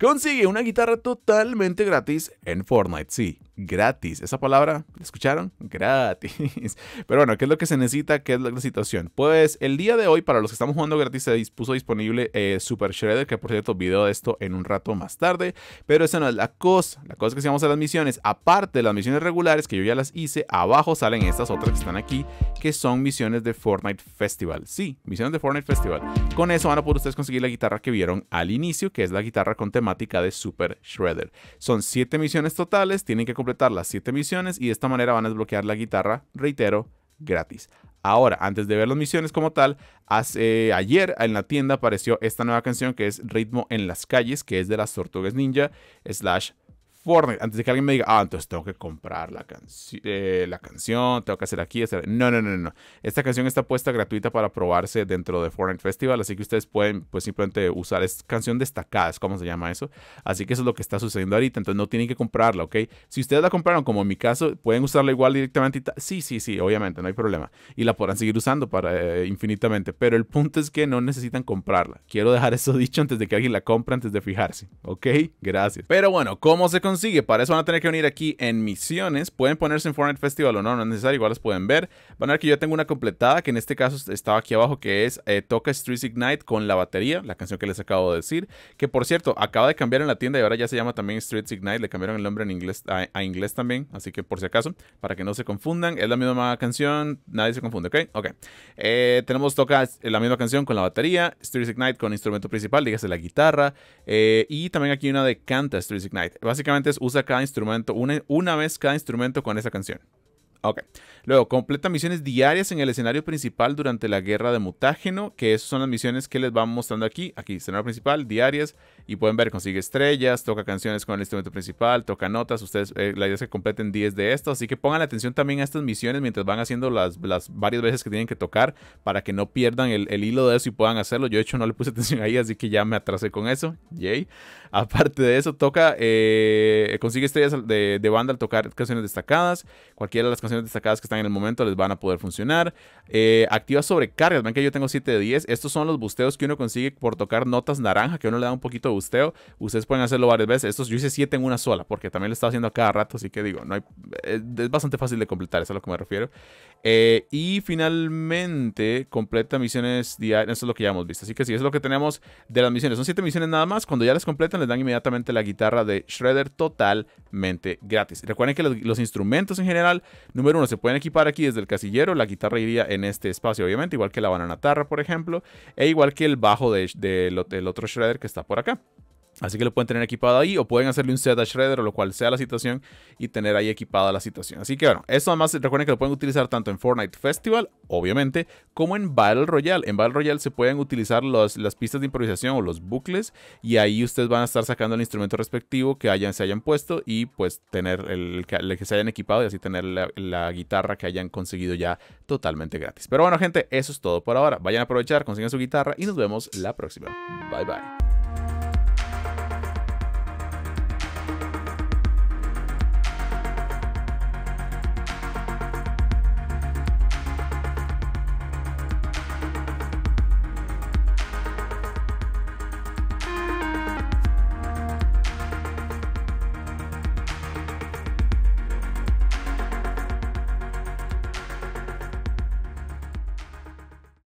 Consigue una guitarra totalmente gratis en Fortnite, sí gratis. Esa palabra, ¿la escucharon? Gratis. Pero bueno, ¿qué es lo que se necesita? ¿Qué es la situación? Pues el día de hoy, para los que estamos jugando gratis, se puso disponible eh, Super Shredder, que por cierto, video de esto en un rato más tarde. Pero esa no es la cosa. La cosa que si a las misiones, aparte de las misiones regulares que yo ya las hice, abajo salen estas otras que están aquí, que son misiones de Fortnite Festival. Sí, misiones de Fortnite Festival. Con eso van a poder ustedes conseguir la guitarra que vieron al inicio, que es la guitarra con temática de Super Shredder. Son siete misiones totales, tienen que las 7 misiones y de esta manera van a desbloquear la guitarra, reitero, gratis. Ahora, antes de ver las misiones como tal, hace, eh, ayer en la tienda apareció esta nueva canción que es Ritmo en las calles, que es de las Tortugas Ninja Fortnite, antes de que alguien me diga, ah, entonces tengo que comprar la, eh, la canción, tengo que hacer aquí, No, no, no, no. Esta canción está puesta gratuita para probarse dentro de Fortnite Festival, así que ustedes pueden pues simplemente usar, es canción destacada, es como se llama eso. Así que eso es lo que está sucediendo ahorita, entonces no tienen que comprarla, ¿ok? Si ustedes la compraron, como en mi caso, pueden usarla igual directamente. Sí, sí, sí, obviamente, no hay problema. Y la podrán seguir usando para eh, infinitamente, pero el punto es que no necesitan comprarla. Quiero dejar eso dicho antes de que alguien la compre, antes de fijarse, ¿ok? Gracias. Pero bueno, ¿cómo se consigue? consigue? Para eso van a tener que venir aquí en misiones. Pueden ponerse en Fortnite Festival o no, no es necesario, igual las pueden ver. Van a ver que yo tengo una completada, que en este caso estaba aquí abajo, que es eh, Toca Streets Ignite con la batería, la canción que les acabo de decir. Que por cierto, acaba de cambiar en la tienda y ahora ya se llama también Streets Ignite. Le cambiaron el nombre en inglés, a, inglés también, así que por si acaso, para que no se confundan, es la misma canción, nadie se confunde, ¿ok? Ok. Eh, tenemos Toca eh, la misma canción con la batería, Streets Ignite con instrumento principal, dígase la guitarra, y también aquí una de Canta Streets Ignite. Básicamente usa cada instrumento, una vez cada instrumento con esa canción. Ok. Luego, completa misiones diarias en el escenario principal durante la guerra de mutágeno, que esas son las misiones que les vamos mostrando aquí. Aquí, escenario principal, diarias, y pueden ver, consigue estrellas, toca canciones con el instrumento principal, toca notas. Ustedes, eh, la idea es que completen 10 de estos así que pongan atención también a estas misiones mientras van haciendo las, las varias veces que tienen que tocar para que no pierdan el, hilo de eso y puedan hacerlo. Yo, de hecho, no le puse atención ahí, así que ya me atrasé con eso. Yay. Aparte de eso, toca, eh, consigue estrellas de banda al tocar canciones destacadas, cualquiera de las canciones destacadas que están en el momento les van a poder funcionar. Eh, activa sobrecargas, ven que yo tengo 7 de 10. Estos son los busteos que uno consigue por tocar notas naranja, que uno le da un poquito de busteo. Ustedes pueden hacerlo varias veces. Estos yo hice 7 en una sola, porque también lo estaba haciendo a cada rato, así que digo, no eh, es bastante fácil de completar, eso es a lo que me refiero. Eh, y finalmente, completa misiones diarias, eso es lo que ya hemos visto. Así que si, es lo que tenemos de las misiones. Son 7 misiones nada más, cuando ya las completan les dan inmediatamente la guitarra de Shredder totalmente gratis. Recuerden que los, instrumentos en general, Número uno, se pueden equipar aquí desde el casillero. La guitarra iría en este espacio, obviamente, igual que la banana tarra, por ejemplo, e igual que el bajo del otro shredder que está por acá. Así que lo pueden tener equipado ahí o pueden hacerle un set a Shredder o lo cual sea la situación y tener ahí equipada la situación. Así que bueno, eso además recuerden que lo pueden utilizar tanto en Fortnite Festival, obviamente, como en Battle Royale. En Battle Royale se pueden utilizar las pistas de improvisación o los bucles y ahí ustedes van a estar sacando el instrumento respectivo que hayan, se hayan puesto y pues tener el, que se hayan equipado y así tener la, guitarra que hayan conseguido ya totalmente gratis. Pero bueno gente, eso es todo por ahora. Vayan a aprovechar, consigan su guitarra y nos vemos la próxima. Bye bye.